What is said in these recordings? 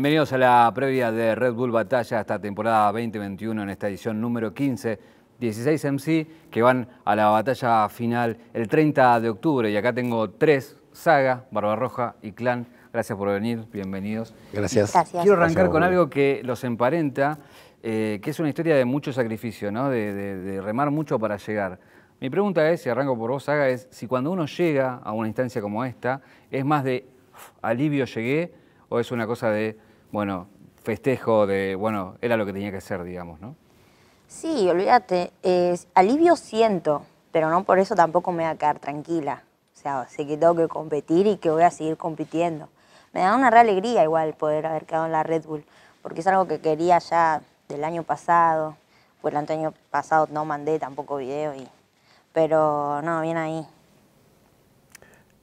Bienvenidos a la previa de Red Bull Batalla esta temporada 2021 en esta edición número 15. 16 MC que van a la batalla final el 30 de octubre. Y acá tengo tres, Saga, Barbarroja y Clan. Gracias por venir, bienvenidos. Gracias. Quiero arrancar con algo que los emparenta, eh, que es una historia de mucho sacrificio, ¿no? de, de remar mucho para llegar. Mi pregunta es, y arranco por vos, Saga, es si cuando uno llega a una instancia como esta, es más de alivio llegué o es una cosa de bueno, festejo de, bueno, era lo que tenía que ser, digamos, ¿no? Sí, olvídate, alivio siento, pero no por eso tampoco me voy a quedar tranquila. O sea, sé que tengo que competir y que voy a seguir compitiendo. Me da una real alegría igual poder haber quedado en la Red Bull, porque es algo que quería ya del año pasado, pues el año pasado no mandé tampoco video, y, pero no, bien ahí.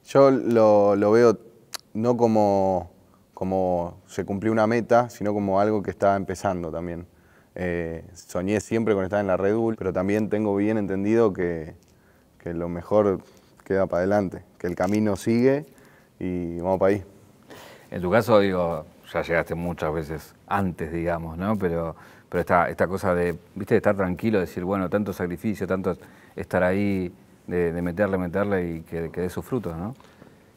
Yo lo, lo veo no como como se cumplió una meta, sino como algo que estaba empezando también. Eh, soñé siempre con estar en la Red Bull, pero también tengo bien entendido que, que lo mejor queda para adelante, que el camino sigue y vamos para ahí. En tu caso, digo, ya llegaste muchas veces antes, digamos, ¿no? Pero, pero esta, esta cosa de, viste, estar tranquilo, decir, bueno, tanto sacrificio, tanto estar ahí, de, meterle, meterle y que, que dé sus frutos, ¿no?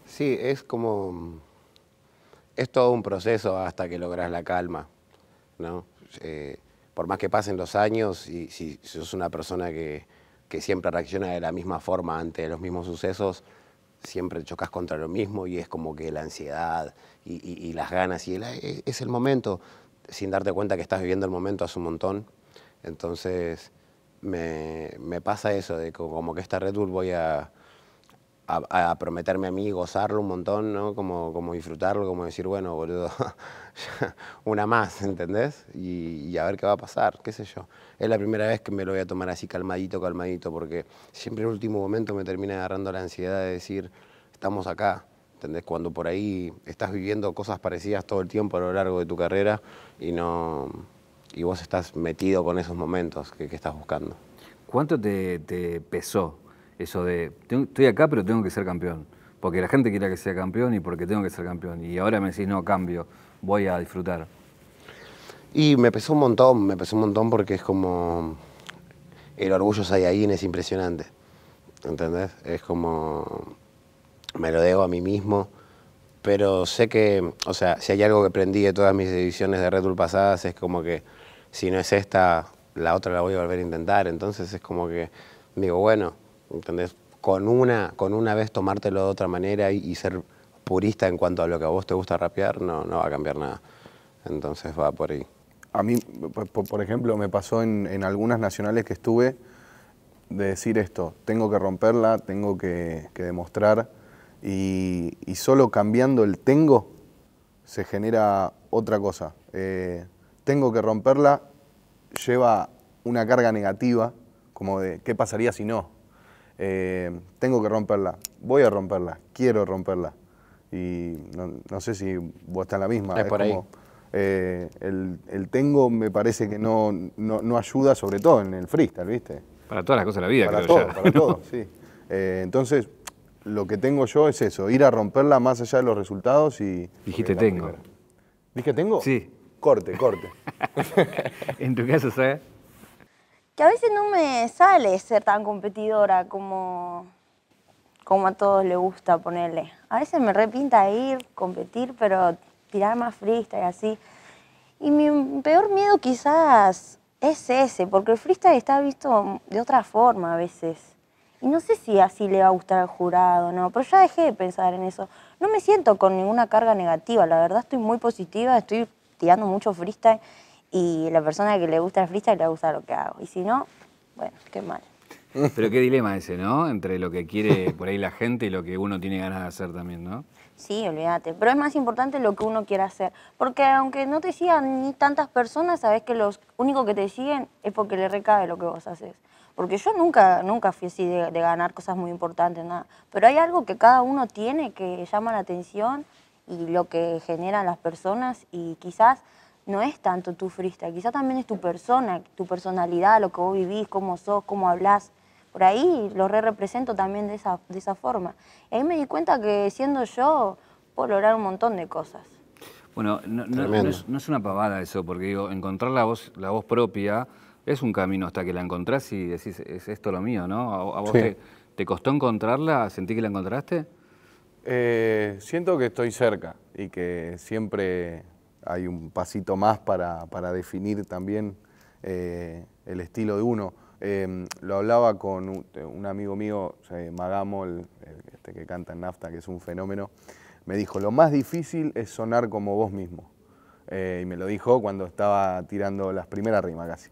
Sí, es como es todo un proceso hasta que logras la calma, eh, por más que pasen los años, y si sos una persona que, siempre reacciona de la misma forma ante los mismos sucesos, siempre chocas contra lo mismo y es como que la ansiedad y, las ganas y eh, es el momento, sin darte cuenta que estás viviendo el momento hace un montón. Entonces me, pasa eso, de como que esta Red Bull voy a, a, prometerme a mí, gozarlo un montón, ¿no? Como, como disfrutarlo, como decir, bueno, boludo, una más, ¿entendés? Y, a ver qué va a pasar, qué sé yo. Es la primera vez que me lo voy a tomar así calmadito, calmadito, porque siempre en el último momento me termina agarrando la ansiedad de decir, estamos acá, ¿entendés? Cuando por ahí estás viviendo cosas parecidas todo el tiempo a lo largo de tu carrera y no... Y vos estás metido con esos momentos que, estás buscando. ¿Cuánto te pesó eso de, estoy acá pero tengo que ser campeón, porque la gente quiere que sea campeón y porque tengo que ser campeón. Y ahora me decís, no, cambio, voy a disfrutar. Y me pesó un montón, me pesó un montón porque es como, el orgullo ahí es impresionante, ¿entendés? Es como, me lo debo a mí mismo pero sé que, o sea, si hay algo que aprendí de todas mis ediciones de Red Bull pasadas es como que si no es esta, la otra la voy a volver a intentar. Entonces es como que digo, bueno, ¿entendés? Con una, con una vez tomártelo de otra manera y, ser purista en cuanto a lo que a vos te gusta rapear, no, no va a cambiar nada. Entonces va por ahí. A mí, por ejemplo, me pasó en, algunas nacionales que estuve de decir esto, tengo que romperla, tengo que, demostrar, y, solo cambiando el tengo se genera otra cosa. Eh, tengo que romperla lleva una carga negativa, como de qué pasaría si no, eh, tengo que romperla, voy a romperla, quiero romperla. Y no, sé si vos estás en la misma. Eh, el, tengo me parece que no, ayuda, sobre todo en el freestyle, ¿viste? Para todas las cosas de la vida, para todo, Para todo, sí. Eh, entonces, lo que tengo yo es eso, ir a romperla más allá de los resultados y... Dijiste tengo. ¿Dije tengo? Sí. Corte, corte. en tu caso, ¿sabes? que a veces no me sale ser tan competidora como, como a todos le gusta ponerle. A veces me repinta ir, competir, pero tirar más freestyle y así. Y mi peor miedo quizás es ese, porque el freestyle está visto de otra forma a veces. Y no sé si así le va a gustar al jurado no, pero ya dejé de pensar en eso. No me siento con ninguna carga negativa, la verdad estoy muy positiva, estoy tirando mucho freestyle y la persona que le gusta el freestyle le gusta lo que hago. Y si no, bueno, qué mal. Pero qué dilema ese, ¿no? Entre lo que quiere por ahí la gente y lo que uno tiene ganas de hacer también, ¿no? Sí, olvídate. Pero es más importante lo que uno quiera hacer. Porque aunque no te sigan ni tantas personas, sabes que los únicos que te siguen es porque le recabe lo que vos haces. Porque yo nunca, nunca fui así de, de ganar cosas muy importantes, nada. Pero hay algo que cada uno tiene que llama la atención y lo que generan las personas y quizás no es tanto tu freestyle, quizá también es tu persona, tu personalidad, lo que vos vivís, cómo sos, cómo hablás. Por ahí lo re represento también de esa, de esa forma. Y ahí me di cuenta que siendo yo puedo lograr un montón de cosas. Bueno, no, es, una pavada eso, porque encontrar la voz, la voz propia es un camino hasta que la encontrás y decís, es esto lo mío, ¿no? ¿A, vos te, costó encontrarla? ¿Sentí que la encontraste? Eh, siento que estoy cerca y que siempre hay un pasito más para, definir también eh, el estilo de uno. Em, lo hablaba con un, eh, amigo mío, Magamo, este que canta en Nafta, que es un fenómeno, me dijo, lo más difícil es sonar como vos mismo. Eh, y me lo dijo cuando estaba tirando las primeras rimas casi.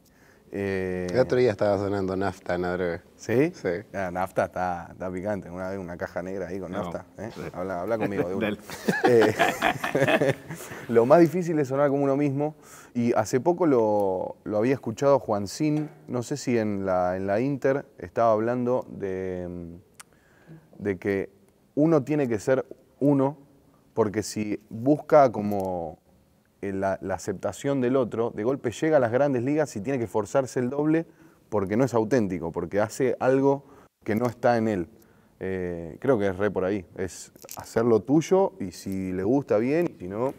Eh, el otro día estaba sonando nafta en la ¿Sí? Sí. La ah, nafta está, picante. Una una caja negra ahí con nafta. ¿eh? Habla, conmigo. De eh, lo más difícil es sonar como uno mismo. Y hace poco lo, había escuchado Juancín. No sé si en la, en la Inter estaba hablando de, de que uno tiene que ser uno porque si busca como eh, la, aceptación del otro, de golpe llega a las grandes ligas y tiene que forzarse el doble porque no es auténtico, porque hace algo que no está en él. Eh, creo que es re por ahí, es hacerlo tuyo y si le gusta bien y si no...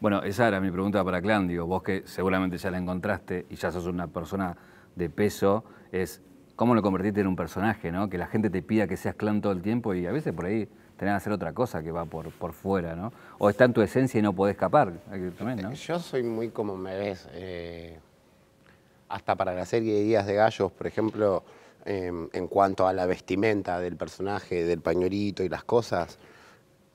Bueno, esa era mi pregunta para Clan, digo, vos que seguramente ya la encontraste y ya sos una persona de peso, es cómo lo convertiste en un personaje, ¿no? Que la gente te pida que seas Clan todo el tiempo y a veces por ahí Tener que hacer otra cosa que va por, por fuera, ¿no? O está en tu esencia y no podés escapar. Yo soy muy como me ves. Eh, hasta para la serie de Días de Gallos, por ejemplo, em, en cuanto a la vestimenta del personaje, del pañuelito y las cosas,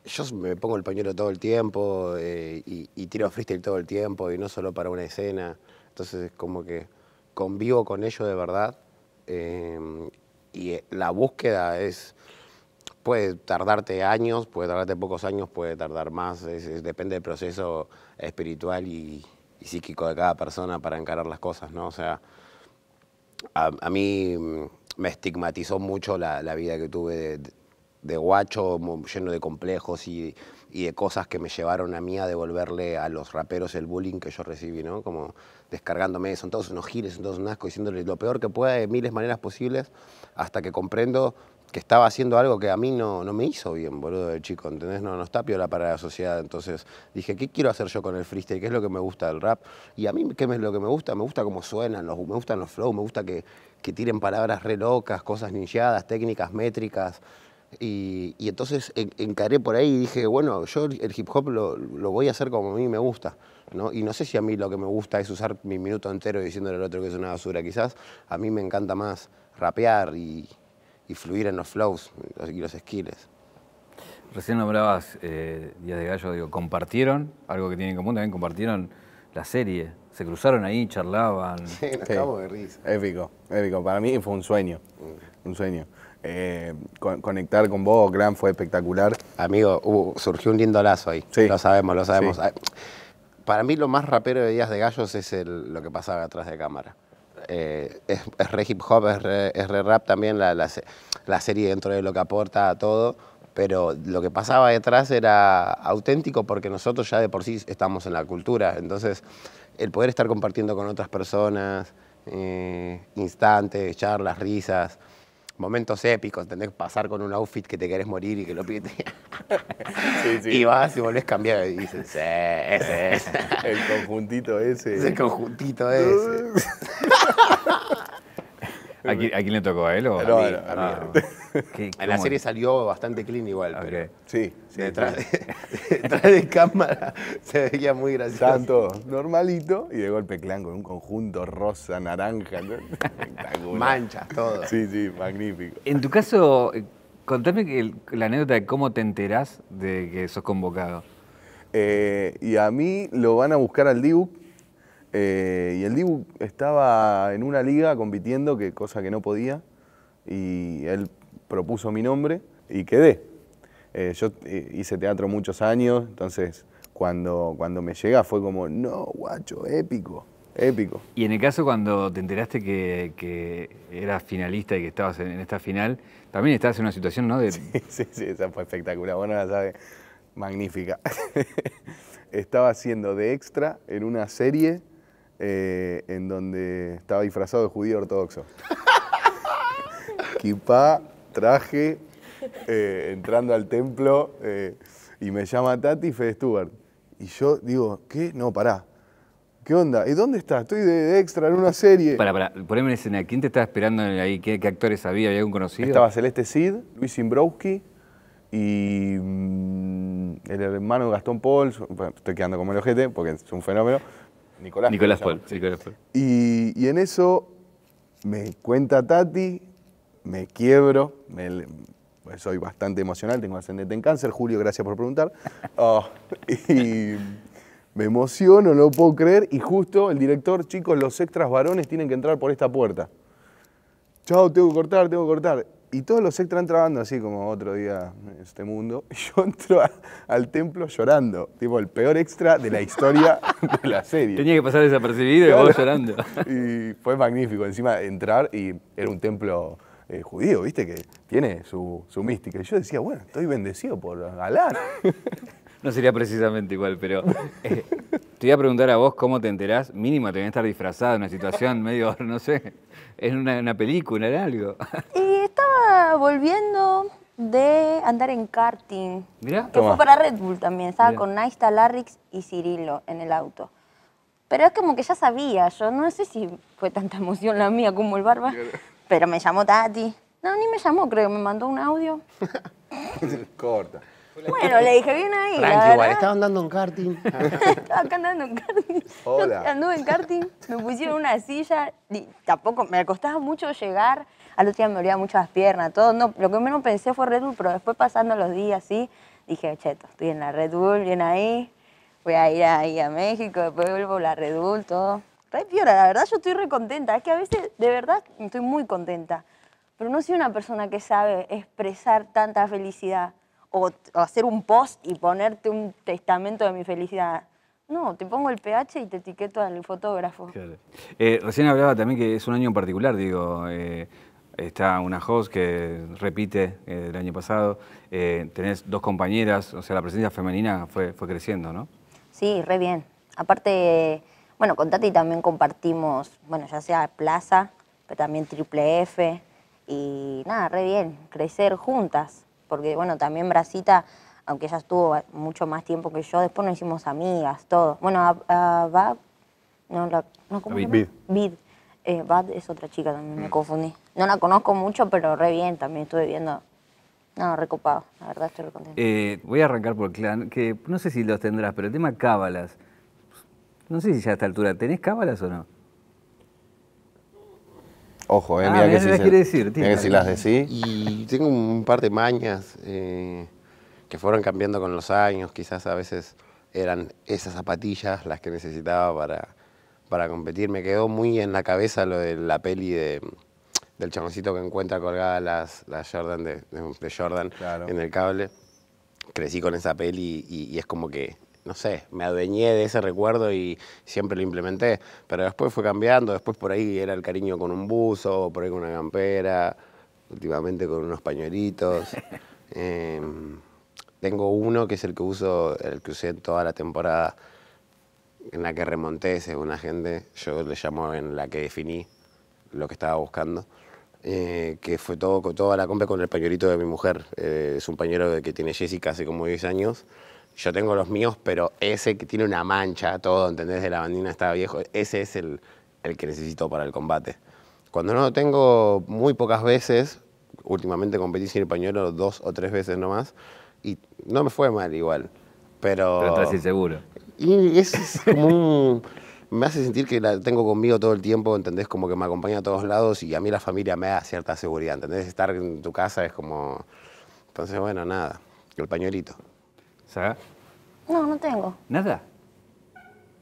yo me pongo el pañuelo todo el tiempo eh, y, tiro freestyle todo el tiempo y no solo para una escena. Entonces, es como que convivo con ellos de verdad em, y eh, la búsqueda es puede tardarte años, puede tardarte pocos años, puede tardar más, depende del proceso espiritual y, psíquico de cada persona para encarar las cosas, ¿no? O sea, a, mí me estigmatizó mucho la, vida que tuve de, guacho, lleno de complejos y, y, de cosas que me llevaron a mí a devolverle a los raperos el bullying que yo recibí, ¿no? Como descargándome, son todos unos giles, son todos un asco, diciéndole lo peor que pueda de miles maneras posibles, hasta que comprendo que estaba haciendo algo que a mí no, no me hizo bien, boludo, de chico, ¿entendés? No, no está piola para la sociedad, entonces dije, ¿qué quiero hacer yo con el freestyle? ¿Qué es lo que me gusta del rap? Y a mí, ¿qué es lo que me gusta? Me gusta cómo suenan, los, me gustan los flows, me gusta que, que tiren palabras re locas, cosas ninjadas, técnicas métricas. Y, entonces encaré por ahí y dije, bueno, yo el hip hop lo, lo voy a hacer como a mí me gusta. ¿No? Y no sé si a mí lo que me gusta es usar mi minuto entero diciéndole al otro que es una basura. Quizás a mí me encanta más rapear y, y fluir en los flows y los skills. Recién nombrabas eh, Días de Gallo, digo, compartieron algo que tienen en común, también compartieron la serie. Se cruzaron ahí, charlaban. Sí, nos de risa. Épico, épico. Para mí fue un sueño, mm. un sueño. Eh, conectar con vos, Gran, fue espectacular. Amigo, surgió un lindo lazo ahí. Lo sabemos, lo sabemos. Ah, para mí lo más rapero de Días de Gallos es lo que pasaba atrás de cámara. Eh, es, re hip hop, es re, rap también la, la, serie dentro de lo que aporta a todo, pero lo que pasaba detrás era auténtico porque nosotros ya de por sí estamos en la cultura, entonces el poder estar compartiendo con otras personas, eh, instantes, charlas, risas, momentos épicos, ¿entendés? Pasar con un outfit que te querés morir y que lo pides... Y vas y volvés cambiar y dices, sí, ese es. El conjuntito ese. Es el conjuntito ese. ¿A quién, le tocó? ¿A él o a, mí, ah. en la serie salió bastante clean igual, pero sí, detrás, de, detrás, De, cámara se veía muy gracioso. Tanto normalito y de golpe clan con un conjunto rosa, naranja, manchas, todo. Sí, sí, magnífico. En tu caso, eh, contame la anécdota de cómo te enterás de que sos convocado. Eh, y a mí lo van a buscar al DIBUC eh, y el Dibu estaba en una liga compitiendo, que cosa que no podía, y él propuso mi nombre y quedé. Eh, yo eh, hice teatro muchos años, entonces cuando, cuando me llega fue como, no, guacho, épico, épico. Y en el caso cuando te enteraste que, que eras finalista y que estabas en, esta final, también estabas en una situación, ¿no? Sí, sí, esa fue espectacular, bueno, la sabes, magnífica. Estaba haciendo de extra en una serie eh, en donde estaba disfrazado de judío ortodoxo. Kipá, traje, eh, entrando al templo, eh, y me llama Tati Fede Stewart. Y yo digo, ¿qué? No, pará. ¿Qué onda? ¿Y dónde está Estoy de, extra en una serie. Para, para, poneme en escena. ¿Quién te estaba esperando ahí? ¿Qué, actores había? ¿Había algún conocido? Estaba Celeste Cid, Luis Imbrowski y mm, el hermano de Gastón Paul. estoy quedando como el ojete porque es un fenómeno. Nicolás, Nicolás Y, en eso me cuenta Tati, me quiebro, pues soy bastante emocional, tengo ascendente en cáncer. Julio, gracias por preguntar. Oh. y me emociono, no lo puedo creer. Y justo el director, chicos, los extras varones tienen que entrar por esta puerta. Chao, tengo que cortar, tengo que cortar y todos los extras trabajando así como otro día en este mundo. Y yo entro al templo llorando, tipo el peor extra de la historia de la serie. Tenía que pasar desapercibido y vos llorando. Y fue magnífico, encima entrar y era un templo eh, judío, viste, que tiene su, mística. Y yo decía, bueno, estoy bendecido por galar No sería precisamente igual, pero eh, te iba a preguntar a vos cómo te enterás. Mínimo, te a estar disfrazado en una situación medio, no sé, en una, una película, en algo volviendo de andar en karting. que fue para Red Bull también. Estaba con Naista, Larrix y Cirilo en el auto. Pero es como que ya sabía, yo no sé si fue tanta emoción la mía como el barba, pero me llamó Tati. No, ni me llamó, creo, me mandó un audio. Corta. Bueno, le dije, bien ahí. estaba andando en karting. estaba acá andando en karting. Hola. anduve en karting, me pusieron una silla y tampoco, me costaba mucho llegar. Al otro día me dolía mucho las piernas, todo. No, lo que menos pensé fue Red Bull, pero después pasando los días, sí, dije, cheto, estoy en la Red Bull, bien ahí. Voy a ir ahí a México, después vuelvo a la Red Bull, todo. Re piora, la verdad yo estoy re contenta. Es que a veces, de verdad, estoy muy contenta. Pero no soy una persona que sabe expresar tanta felicidad o, hacer un post y ponerte un testamento de mi felicidad. No, te pongo el pH y te etiqueto al fotógrafo. Eh, recién hablaba también que es un año en particular, digo. Eh, está una host que repite el eh, del año pasado. tenés dos compañeras, o sea, la presencia femenina fue, fue creciendo, ¿no? Sí, re bien. Aparte, bueno, con Tati también compartimos, bueno, ya sea Plaza, pero también Triple F. Y nada, re bien, crecer juntas porque bueno, también Brasita, aunque ella estuvo mucho más tiempo que yo, después nos hicimos amigas, todo. Bueno, a, Bab, no, la, no, ¿cómo Bid. Eh, Bad es otra chica también, me mm. confundí. No la conozco mucho, pero re bien también, estuve viendo no, recopado, la verdad estoy contento. Eh, voy a arrancar por el Clan, que no sé si los tendrás, pero el tema cábalas. No sé si ya a esta altura, ¿tenés cábalas o no? Ojo, eh, ah, mira que si las decís. decir. si las decís. Y tengo un par de mañas eh, que fueron cambiando con los años. Quizás a veces eran esas zapatillas las que necesitaba para, para competir. Me quedó muy en la cabeza lo de la peli de, del chaboncito que encuentra colgada las, Jordan de, Jordan en el cable. Crecí con esa peli y es como que no sé, me adueñé de ese recuerdo y siempre lo implementé. Pero después fue cambiando, después por ahí era el cariño con un buzo, por ahí con una campera, últimamente con unos pañuelitos. Em, tengo uno que es el que uso, el que usé toda la temporada en la que remonté, según la gente, yo le llamo en la que definí lo que estaba buscando, eh, que fue todo, toda la compra con el pañuelito de mi mujer. Eh, es un pañuelo que tiene Jessica hace como 10 años yo tengo los míos, pero ese que tiene una mancha, todo, ¿entendés? De la bandina está viejo, ese es el, el que necesito para el combate. Cuando no lo tengo muy pocas veces, últimamente competí sin el pañuelo dos o tres veces nomás, y no me fue mal igual. Pero, pero estás inseguro. Y eso es como un... me hace sentir que la tengo conmigo todo el tiempo, ¿entendés? Como que me acompaña a todos lados y a mí la familia me da cierta seguridad, ¿entendés? Estar en tu casa es como... Entonces, bueno, nada, el pañuelito. No, no tengo. ¿Nada?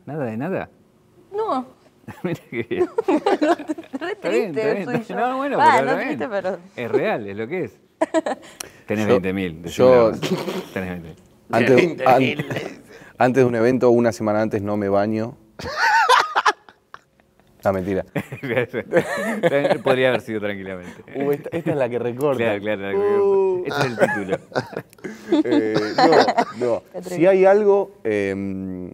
¿Nada de nada? No. Mira qué bien. No, triste No, bueno, pero, Es real, es lo que es. Tenés 20.000. Yo... Tenés 20.000. Antes, antes de un evento, una semana antes, no me baño mentira. Podría haber sido tranquilamente. Uh, esta, es la que recorta. Claro, claro. Uh. Este es el título. Eh, si hay algo em,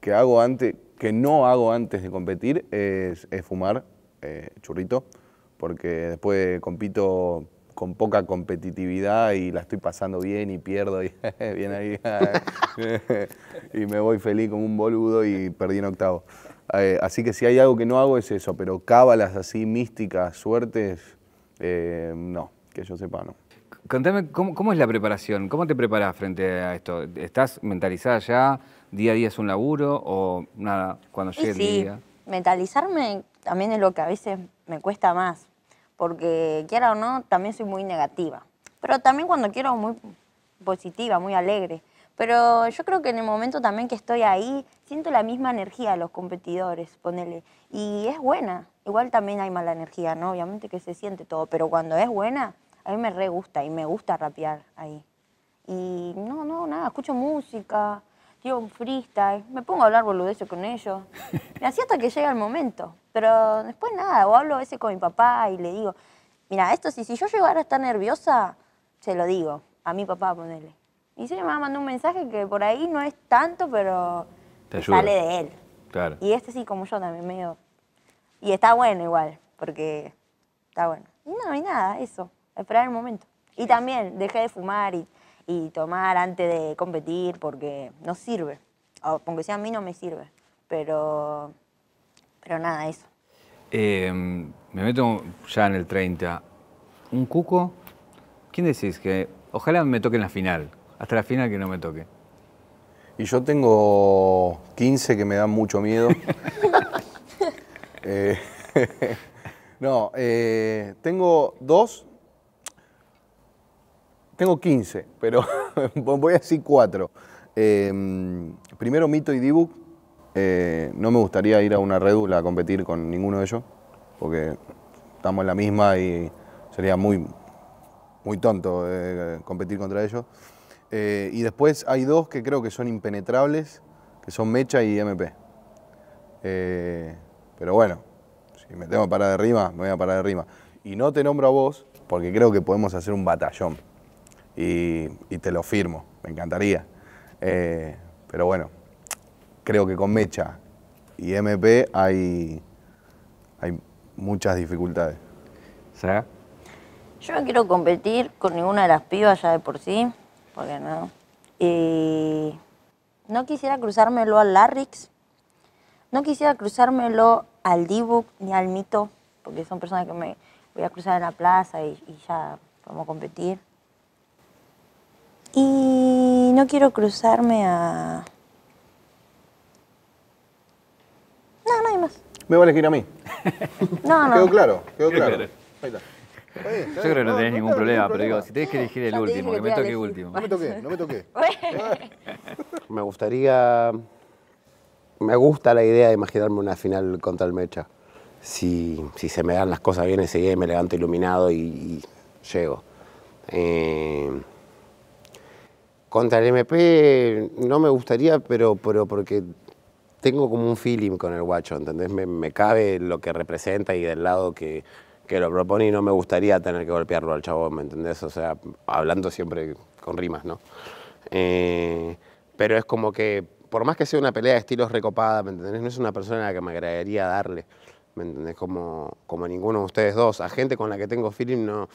que hago antes, que no hago antes de competir, es, fumar eh, churrito, porque después compito con poca competitividad y la estoy pasando bien y pierdo y bien ahí y me voy feliz como un boludo y perdí en octavo. Eh, así que si hay algo que no hago es eso, pero cábalas así, místicas, suertes, eh, no, que yo sepa, no. Contame, ¿cómo, es la preparación? ¿Cómo te preparas frente a esto? ¿Estás mentalizada ya? ¿Día a día es un laburo? ¿O nada, cuando llegue el sí, día? mentalizarme también es lo que a veces me cuesta más. Porque quiera o no, también soy muy negativa. Pero también cuando quiero muy positiva, muy alegre. Pero yo creo que en el momento también que estoy ahí, siento la misma energía de los competidores, ponele. Y es buena. Igual también hay mala energía, ¿no? Obviamente que se siente todo, pero cuando es buena, a mí me re gusta y me gusta rapear ahí. Y no, no, nada, escucho música, digo un freestyle, me pongo a hablar boludeces con ellos. Me hacía hasta que llega el momento, pero después nada, o hablo a veces con mi papá y le digo, mira, esto si, si yo llegara a estar nerviosa, se lo digo a mi papá, ponele. Y se me va mandó un mensaje que por ahí no es tanto, pero sale de él. Y este sí, como yo también, medio... Y está bueno igual, porque está bueno. No, hay nada, eso, esperar el momento. Y también dejé de fumar y, tomar antes de competir porque no sirve. Aunque sea a mí no me sirve, pero, pero nada, eso. Em, me meto ya en el 30. ¿Un cuco? ¿Quién decís que ojalá me toque en la final? Hasta la final que no me toque. Y yo tengo 15 que me dan mucho miedo. Eh, no, eh, tengo dos. Tengo 15, pero voy a decir cuatro. Em, primero Mito y Dibu. Eh, no me gustaría ir a una redula a competir con ninguno de ellos, porque estamos en la misma y sería muy, muy tonto competir contra ellos. Eh, y después hay dos que creo que son impenetrables, que son Mecha y MP. Eh, pero bueno, si me tengo que parar de rima, me voy a parar de rima. Y no te nombro a vos, porque creo que podemos hacer un batallón. Y, te lo firmo, me encantaría. Eh, pero bueno, creo que con Mecha y MP hay, hay muchas dificultades. ¿Será? Yo no quiero competir con ninguna de las pibas ya de por sí porque no. no quisiera cruzármelo al Larrix, no quisiera cruzármelo al Dibu ni al Mito, porque son personas que me voy a cruzar en la plaza y, ya vamos a competir. Y no quiero cruzarme a... No, nadie más. Me voy a elegir a mí. no, no. Quedó claro, quedó claro. Yo creo que no, tenés ningún problema, pero digo, si tenés que elegir el último, que, me toque el último. No me toqué, no me toqué. me gustaría. Me gusta la idea de imaginarme una final contra el Mecha. Si, se me dan las cosas bien ese día y me levanto iluminado y, llego. Eh, contra el MP no me gustaría, pero, pero porque tengo como un feeling con el guacho, ¿entendés? me cabe lo que representa y del lado que, que lo propone y no me gustaría tener que golpearlo al chabón, ¿me entendés? O sea, hablando siempre con rimas, ¿no? Eh, pero es como que, por más que sea una pelea de estilos recopada, ¿me entendés? No es una persona a la que me agradaría darle, ¿me entendés? Como, como ninguno de ustedes dos. A gente con la que tengo feeling no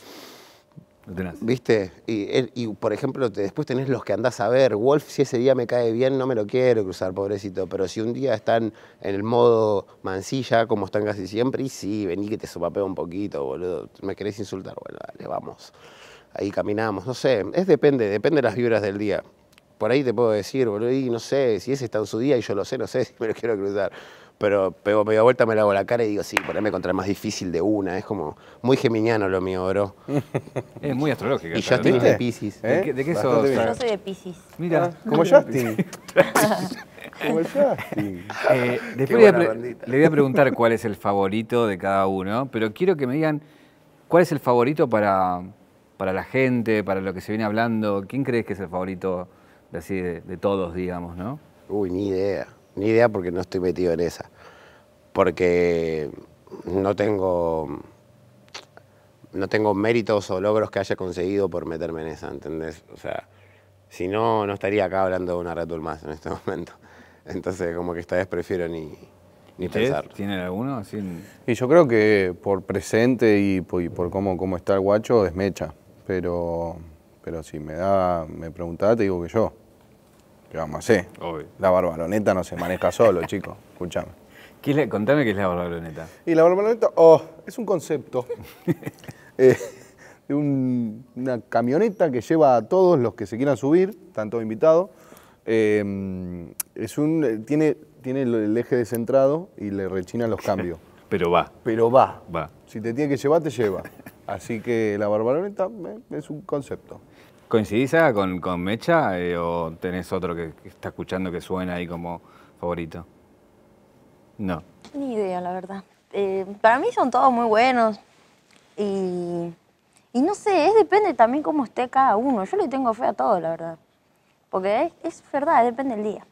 ¿Viste? Y, por ejemplo, después tenés los que andás a ver. Wolf, si ese día me cae bien, no me lo quiero cruzar, pobrecito. Pero si un día están en el modo mansilla, como están casi siempre, y sí, vení que te sopapeo un poquito, boludo. ¿Me querés insultar? Bueno, dale, vamos. Ahí caminamos. No sé, es depende, depende de las vibras del día. Por ahí te puedo decir, boludo, y no sé, si ese está en su día y yo lo sé, no sé si me lo quiero cruzar pero pego media vuelta, me lavo la cara y digo, sí, ponerme contra el más difícil de una. Es como muy geminiano lo mío, bro. es muy astrológico. Y Justin es de Pisces. ¿De qué, sos? Yo soy de Pisces. Mira. Ah, como Justin. como Justin. Eh, después le voy, a preguntar cuál es el favorito de cada uno, pero quiero que me digan cuál es el favorito para, la gente, para lo que se viene hablando. ¿Quién crees que es el favorito de, así, de todos, digamos, no? Uy, ni idea. Ni idea porque no estoy metido en esa. Porque no tengo, no tengo méritos o logros que haya conseguido por meterme en esa, ¿entendés? O sea, si no, no estaría acá hablando de una Red más en este momento. Entonces, como que esta vez prefiero ni, ni pensar ¿Tienen alguno? Y yo creo que por presente y por, cómo, cómo, está el guacho es mecha. Pero, pero si me da, me preguntaba, te digo que yo vamos a La barbaroneta no se maneja solo, chicos. Escuchame. contame qué es la barbaroneta. Y la barbaroneta oh, es un concepto eh, una camioneta que lleva a todos los que se quieran subir, están todos invitados. Eh, es un, eh, tiene, tiene el eje descentrado y le rechina los cambios. Pero va. Pero va. Va. Si te tiene que llevar, te lleva. Así que la barbaroneta es un concepto. ¿Coincidís con, con Mecha eh, o tenés otro que, está escuchando que suena ahí como favorito? No. Ni idea, la verdad. Eh, para mí son todos muy buenos y, no sé, es depende también cómo esté cada uno. Yo le tengo fe a todo, la verdad. Porque es, verdad, depende del día.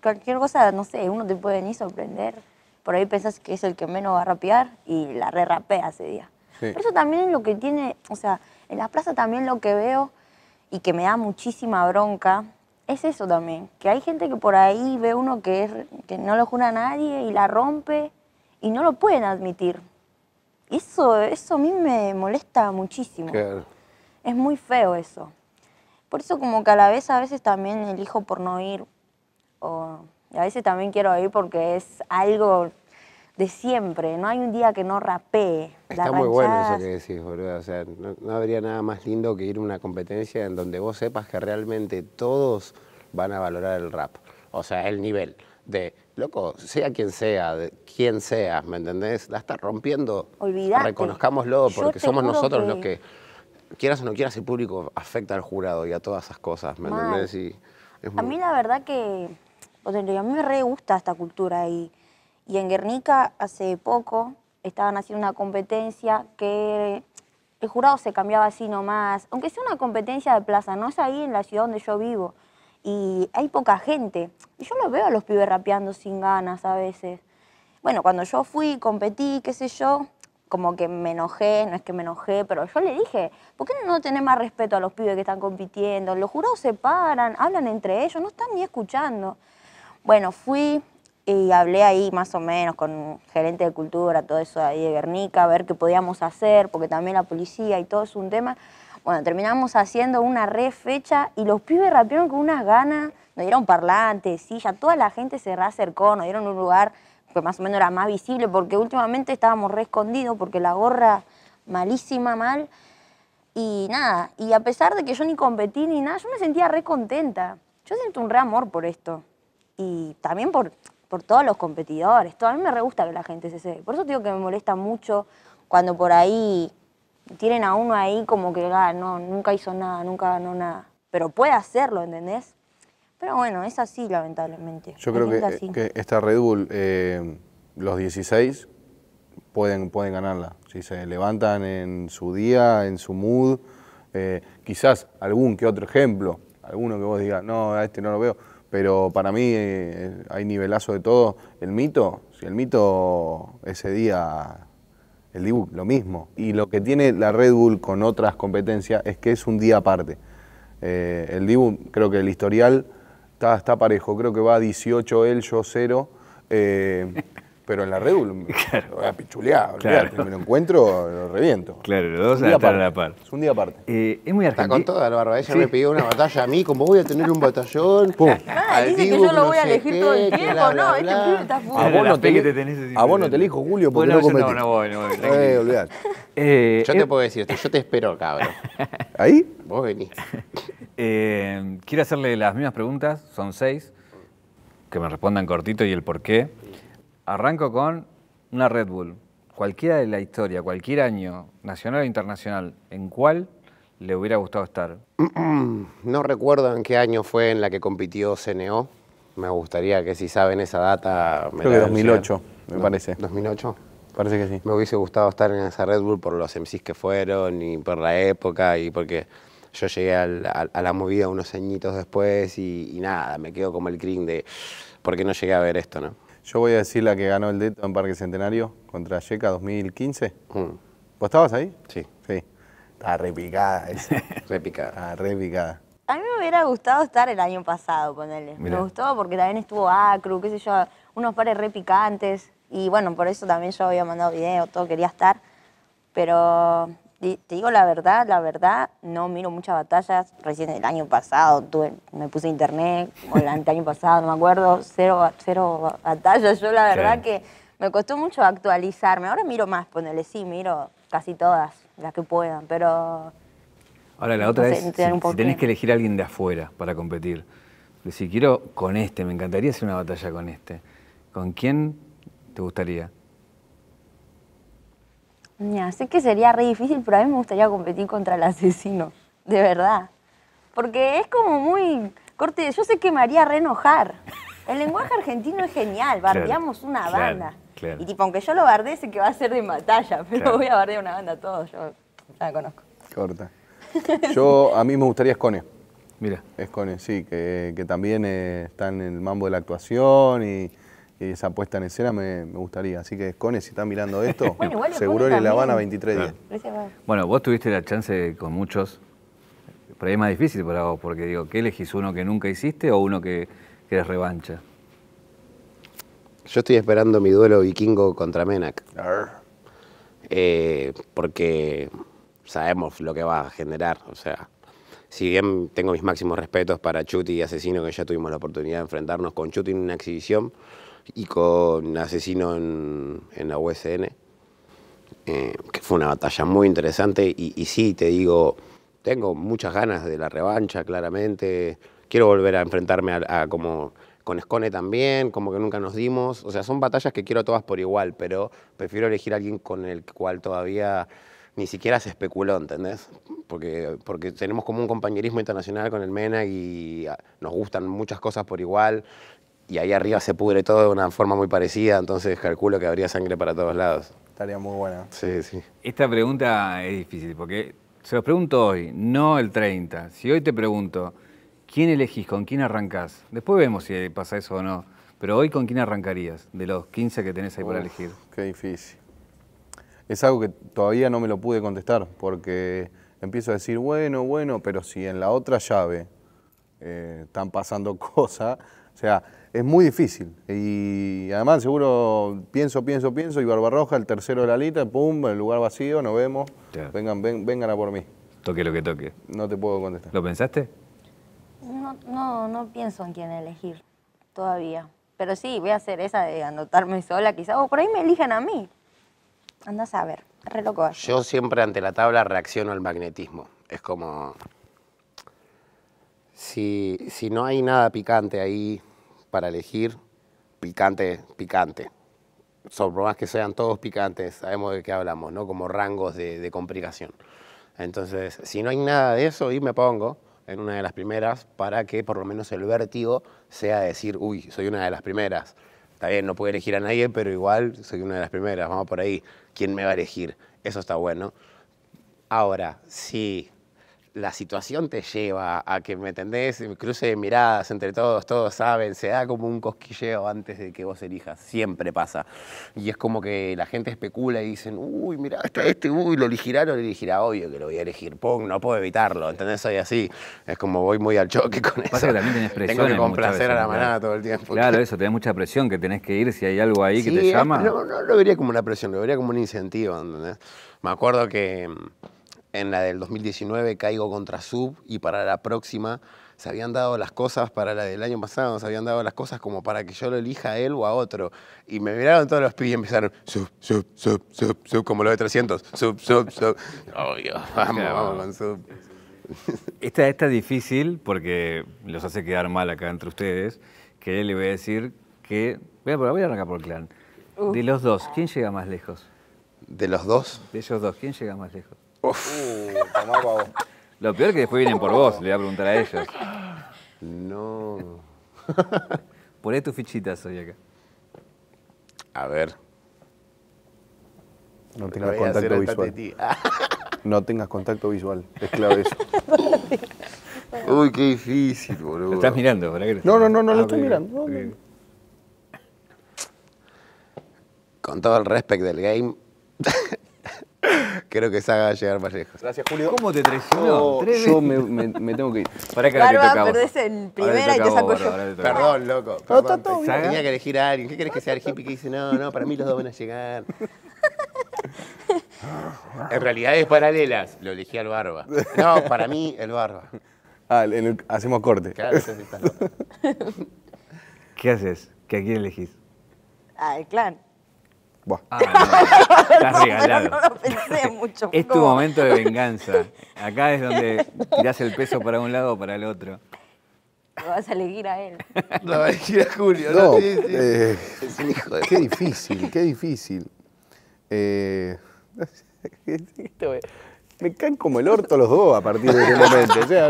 Cualquier cosa, no sé, uno te puede ni sorprender. Por ahí pensás que es el que menos va a rapear y la re rapea ese día. eso también es lo que tiene, o sea, en la plaza también lo que veo y que me da muchísima bronca es eso también, que hay gente que por ahí ve uno que, es, que no lo jura a nadie y la rompe y no lo pueden admitir. Eso, eso a mí me molesta muchísimo. Es muy feo eso. Por eso como que a la vez a veces también elijo por no ir. O a veces también quiero ir porque es algo de siempre. No hay un día que no rapee. Está muy bueno eso que decís, boludo. O sea, no, habría nada más lindo que ir a una competencia en donde vos sepas que realmente todos van a valorar el rap. O sea, el nivel de, loco, sea quien sea, de quien sea ¿me entendés? La está rompiendo. Reconozcámoslo porque somos nosotros los que, quieras o no quieras, el público afecta al jurado y a todas esas cosas, ¿me entendés? A mí la verdad que, o sea, a mí me re gusta esta cultura y y en Guernica hace poco estaban haciendo una competencia que el jurado se cambiaba así nomás, aunque sea una competencia de plaza, no es ahí en la ciudad donde yo vivo. Y hay poca gente. Y yo los veo a los pibes rapeando sin ganas a veces. Bueno, cuando yo fui, competí, qué sé yo, como que me enojé, no es que me enojé, pero yo le dije, ¿por qué no tenés más respeto a los pibes que están compitiendo? Los jurados se paran, hablan entre ellos, no están ni escuchando. Bueno, fui, y hablé ahí más o menos con gerente de cultura, todo eso ahí de Guernica, a ver qué podíamos hacer, porque también la policía y todo es un tema. Bueno, terminamos haciendo una re fecha y los pibes rapieron con unas ganas, nos dieron parlantes, ya toda la gente se reacercó, nos dieron un lugar que más o menos era más visible, porque últimamente estábamos re escondidos, porque la gorra malísima, mal, y nada, y a pesar de que yo ni competí ni nada, yo me sentía re contenta. Yo siento un re amor por esto. Y también por, por todos los competidores. A mí me re gusta que la gente se cede. Por eso digo que me molesta mucho cuando por ahí tienen a uno ahí como que, ah, nunca hizo nada, nunca ganó nada. Pero puede hacerlo, ¿entendés? Pero bueno, es así, lamentablemente. Yo creo que, esta Red Bull, eh, los 16, pueden, pueden ganarla. Si se levantan en su día, en su mood, eh, quizás algún que otro ejemplo, alguno que vos digas, no, a este no lo veo pero para mí eh, hay nivelazo de todo. El mito, si el mito ese día, el Dibu, lo mismo. Y lo que tiene la Red Bull con otras competencias es que es un día aparte. Eh, el Dibu, creo que el historial está, parejo, creo que va a 18 él, yo cero. Eh, Pero en la Red lo voy a pichulear, claro. me lo encuentro, lo reviento. Claro, los dos a la par. Es un día aparte. Eh, es muy argentino. Está con toda la barba. Ella me pidió una batalla a mí, como voy a tener un batallón. Pum. Ah, dice que yo lo voy a elegir todo el tiempo. no, este pibe está fuerte A vos no te, te elijo, Julio, porque bueno, no cometí. No, no eh, eh, yo te puedo decir esto, yo te espero, cabrón. ¿Ahí? Vos venís. quiero hacerle las mismas preguntas, son seis, que me respondan cortito y el por qué. Arranco con una Red Bull, cualquiera de la historia, cualquier año, nacional o internacional, ¿en cuál le hubiera gustado estar? No recuerdo en qué año fue en la que compitió CNO. Me gustaría que si saben esa data... Me Creo que 2008, me parece. ¿2008? Parece que sí. Me hubiese gustado estar en esa Red Bull por los MCs que fueron y por la época y porque yo llegué a, la movida unos añitos después y, nada, me quedo como el cring de por qué no llegué a ver esto, ¿no? Yo voy a decir la que ganó el Deto en Parque Centenario contra Yeca 2015. Mm. ¿Vos estabas ahí? Sí. Sí. Estaba repicada esa. repicada. Estaba repicada. A mí me hubiera gustado estar el año pasado, con él. Me gustó porque también estuvo Acru, qué sé yo, unos pares repicantes Y bueno, por eso también yo había mandado video, todo quería estar. Pero te digo la verdad, la verdad, no miro muchas batallas. Recién el año pasado me puse internet, o el año pasado, no me acuerdo, cero, cero batallas. Yo la verdad que me costó mucho actualizarme. Ahora miro más, ponele, sí, miro casi todas, las que puedan, pero... Ahora, la otra es, si, tenés que elegir a alguien de afuera para competir, si quiero con este, me encantaría hacer una batalla con este, ¿con quién te gustaría? Ya, sé que sería re difícil, pero a mí me gustaría competir contra el asesino, de verdad. Porque es como muy corte, yo sé que me haría re enojar. El lenguaje argentino es genial, bardeamos una banda. Y tipo, aunque yo lo bardee, sé que va a ser de batalla, pero voy a bardear una banda todo yo la conozco. Corta. Yo, a mí me gustaría Escone. Mira. Escone, sí, que, también eh, está en el mambo de la actuación y esa puesta en escena me, gustaría. Así que, Cones si estás mirando esto, seguro en La Habana 23 días. Bueno, vos tuviste la chance con muchos, pero es más difícil para vos, porque digo, ¿qué elegís? ¿Uno que nunca hiciste o uno que, que es revancha? Yo estoy esperando mi duelo vikingo contra Menac. Eh, porque sabemos lo que va a generar. O sea, si bien tengo mis máximos respetos para Chuti y Asesino, que ya tuvimos la oportunidad de enfrentarnos con Chuti en una exhibición, y con Asesino en, la USN, eh, que fue una batalla muy interesante y, sí, te digo, tengo muchas ganas de la revancha, claramente, quiero volver a enfrentarme a, como con Escone también, como que nunca nos dimos, o sea, son batallas que quiero todas por igual, pero prefiero elegir a alguien con el cual todavía ni siquiera se especuló, ¿entendés? Porque, porque tenemos como un compañerismo internacional con el MENA y ah, nos gustan muchas cosas por igual y ahí arriba se pudre todo de una forma muy parecida, entonces calculo que habría sangre para todos lados. Estaría muy buena. Sí, sí. Esta pregunta es difícil porque se los pregunto hoy, no el 30. Si hoy te pregunto, ¿quién elegís? ¿Con quién arrancás? Después vemos si pasa eso o no. Pero hoy, ¿con quién arrancarías de los 15 que tenés ahí para elegir? Qué difícil. Es algo que todavía no me lo pude contestar porque empiezo a decir, bueno, bueno, pero si en la otra llave eh, están pasando cosas, o sea, es muy difícil. Y además seguro pienso, pienso, pienso, y Barbarroja, el tercero de la lista, pum, el lugar vacío, nos vemos, vengan, vengan a por mí. Toque lo que toque. No te puedo contestar. ¿Lo pensaste? No, no, pienso en quién elegir todavía. Pero sí, voy a hacer esa de anotarme sola quizás, o por ahí me elijan a mí. Andás a ver, re loco. Yo siempre ante la tabla reacciono al magnetismo. Es como... Si, si no hay nada picante ahí, para elegir picante, picante. Son más que sean todos picantes, sabemos de qué hablamos, ¿no? Como rangos de, complicación. Entonces, si no hay nada de eso, y me pongo en una de las primeras para que por lo menos el vértigo sea decir, uy, soy una de las primeras. Está bien, no puedo elegir a nadie, pero igual soy una de las primeras, vamos por ahí. ¿Quién me va a elegir? Eso está bueno. Ahora, si la situación te lleva a que, ¿me entendés? Cruce de miradas entre todos, todos saben, se da como un cosquilleo antes de que vos elijas, siempre pasa. Y es como que la gente especula y dicen, uy, mira está este, uy, lo elegirá, lo elegirá, obvio que lo voy a elegir, pong, no puedo evitarlo, ¿entendés? Soy así, es como voy muy al choque con Pasa Que también presión Tengo que complacer a la manada todo el tiempo. Claro, eso, tenés mucha presión que tenés que ir si hay algo ahí que te llama. No, no lo vería como una presión, lo vería como un incentivo, ¿entendés? Me acuerdo que... Mm, en la del 2019 caigo contra sub y para la próxima se habían dado las cosas para la del año pasado, se habían dado las cosas como para que yo lo elija a él o a otro. Y me miraron todos los pies y empezaron sub, sub, sub, sub, sub, como lo de 300, sub, sub, sub. Obvio, vamos, vamos con sub. Esta es difícil porque los hace quedar mal acá entre ustedes, que le voy a decir que, voy a, voy a arrancar por el clan. De los dos, ¿quién llega más lejos? ¿De los dos? De ellos dos, ¿quién llega más lejos? Uf. Uh, Lo peor es que después vienen por vos, le voy a preguntar a ellos. No. Poné tus fichitas hoy acá. A ver. No tengas contacto visual. No tengas contacto visual, es clave eso. Uy, qué difícil, boludo. ¿Lo estás mirando? ¿Para no, no, no, no, lo ah, estoy mirando. Con todo el respect del game, Creo que Saga haga llegar más lejos. Gracias, Julio. ¿Cómo te traicionó? Oh, yo me, tengo que ir. Para que Barba, ahora perdés en primera y te saco yo. Perdón, loco. Perdón. No, Tenía que elegir a alguien. ¿Qué querés que sea el hippie que dice, no, no, para mí los dos van a llegar? en realidades paralelas, lo elegí al Barba. No, para mí, el Barba. Ah, hacemos corte. Claro, eso loco. ¿Qué haces? qué a quién elegís? Ah, el clan. Buah. Ah, Estás regalado. pensé mucho. Es tu momento de venganza. Acá es donde tirás el peso para un lado o para el otro. Lo vas a elegir a él. Lo vas a elegir a Julio. No, sí, eh, Qué difícil, qué difícil. Eh, me caen como el orto los dos a partir de ese momento. O sea,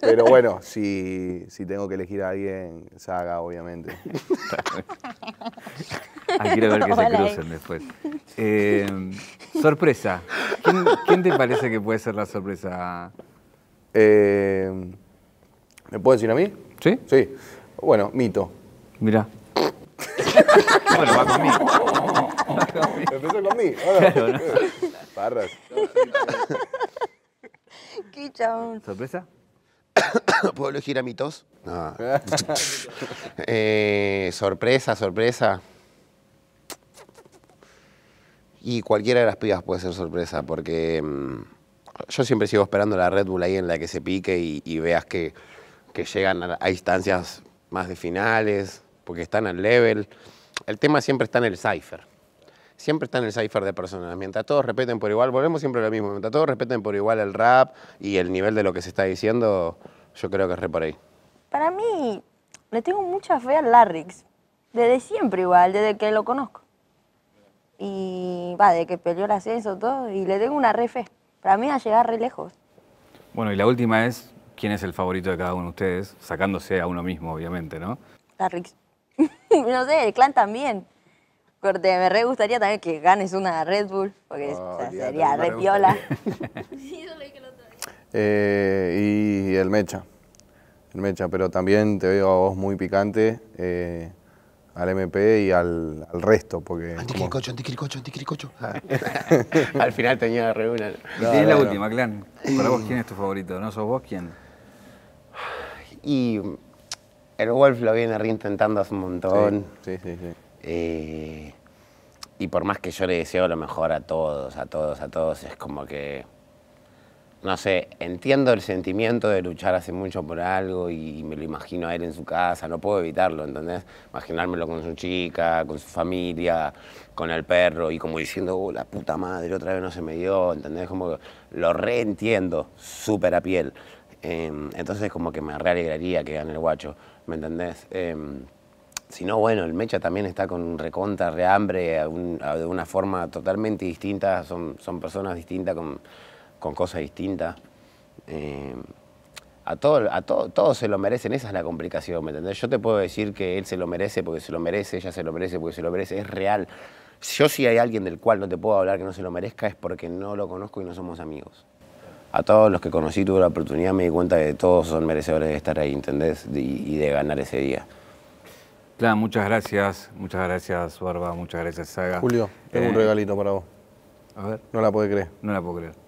pero bueno, si, si tengo que elegir a alguien, Saga, obviamente. Ah, quiero ver que se crucen después. Eh, sorpresa. ¿Quién, te parece que puede ser la sorpresa? Eh, ¿Me puedo decir a mí? ¿Sí? Sí. Bueno, mito. Mirá. bueno, va conmigo. Empezó conmigo. mí. Parras. Qué chabón. ¿Sorpresa? ¿Puedo elegir a No. eh, sorpresa, sorpresa. Y cualquiera de las pibas puede ser sorpresa, porque mm, yo siempre sigo esperando la Red Bull ahí en la que se pique y, veas que, llegan a, instancias más de finales, porque están al level. El tema siempre está en el cipher. Siempre está en el cipher de personas. Mientras todos respeten por igual, volvemos siempre a lo mismo. Mientras todos respeten por igual el rap y el nivel de lo que se está diciendo, yo creo que es re por ahí. Para mí, le tengo mucha fe al Larrix. Desde siempre igual, desde que lo conozco. Y va, de que peleó el ascenso todo, y le tengo una re fe. Para mí va a llegar re lejos. Bueno, y la última es, ¿quién es el favorito de cada uno de ustedes? Sacándose a uno mismo, obviamente, ¿no? Larrix. no sé, el clan también. Corte, me re gustaría también que ganes una Red Bull, porque sería re piola. eh, y, el Mecha. El Mecha, pero también te veo a vos muy picante eh, al MP y al, al resto. Porque, antiquiricocho, antiquiricocho, antiquiricocho. Ah. al final tenía reunión. Y la última, Clan. Para vos, ¿quién es tu favorito? ¿No sos vos quién? Y el Wolf lo viene reintentando hace un montón. Sí, sí, sí. sí. Eh, y por más que yo le deseo lo mejor a todos, a todos, a todos, es como que no sé, entiendo el sentimiento de luchar hace mucho por algo y me lo imagino a él en su casa, no puedo evitarlo, ¿entendés? Imaginármelo con su chica, con su familia, con el perro y como diciendo, oh, la puta madre, otra vez no se me dio, ¿entendés? Como lo reentiendo súper a piel. Em, entonces como que me alegraría que gane el guacho, ¿me entendés? Em, si no, bueno, el Mecha también está con reconta recontra, rehambre, de una forma totalmente distinta, son, son personas distintas con cosas distintas. Eh, a todo, a todos se lo merecen, esa es la complicación, ¿me entendés? Yo te puedo decir que él se lo merece porque se lo merece, ella se lo merece porque se lo merece, es real. Yo si hay alguien del cual no te puedo hablar que no se lo merezca es porque no lo conozco y no somos amigos. A todos los que conocí tuve la oportunidad, me di cuenta que todos son merecedores de estar ahí, ¿entendés? Y, de ganar ese día. Claro, muchas gracias, muchas gracias Barba, muchas gracias Saga. Julio, tengo un eh, regalito para vos. A ver. No la puede creer. No la puedo creer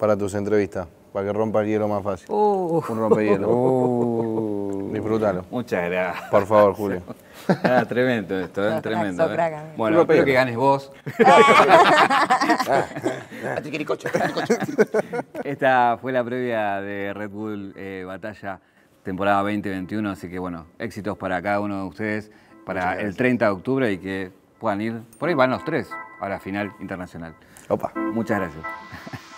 para tus entrevistas, para que rompa el hielo más fácil. Uh. Un rompehielo. Uh. Disfrútalo. Muchas gracias. Por favor, Julio. Ah, tremendo esto, tremendo. ¿eh? Bueno, espero que ganes vos. Ah, Esta fue la previa de Red Bull eh, Batalla, temporada 2021, así que bueno, éxitos para cada uno de ustedes para el 30 de octubre y que puedan ir, por ahí van los tres a la final internacional. Opa. Muchas gracias.